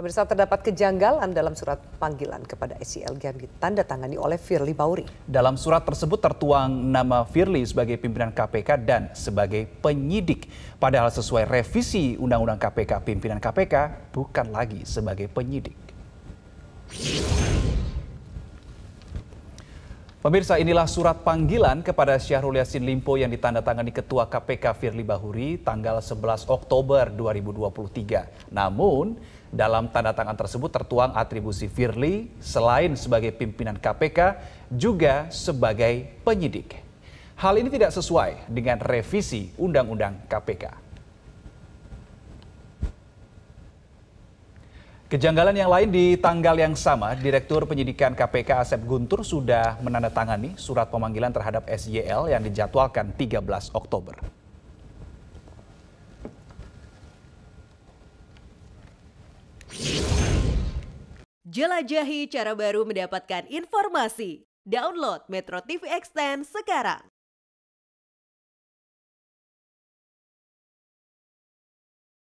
Pemirsa terdapat kejanggalan dalam surat panggilan kepada SEL yang ditandatangani oleh Firly Bauri. Dalam surat tersebut tertuang nama Firly sebagai pimpinan KPK dan sebagai penyidik. Padahal sesuai revisi Undang-Undang KPK, pimpinan KPK bukan lagi sebagai penyidik. Pemirsa inilah surat panggilan kepada Syahrul Yassin Limpo yang ditandatangani Ketua KPK Firly Bahuri tanggal 11 Oktober 2023. Namun, dalam tanda tangan tersebut tertuang atribusi Firly selain sebagai pimpinan KPK juga sebagai penyidik. Hal ini tidak sesuai dengan revisi Undang-Undang KPK. Kejanggalan yang lain di tanggal yang sama, Direktur Penyidikan KPK Asep Guntur sudah menandatangani surat pemanggilan terhadap SYL yang dijadwalkan 13 Oktober. Jelajahi cara baru mendapatkan informasi. Download Metro TV Extend sekarang.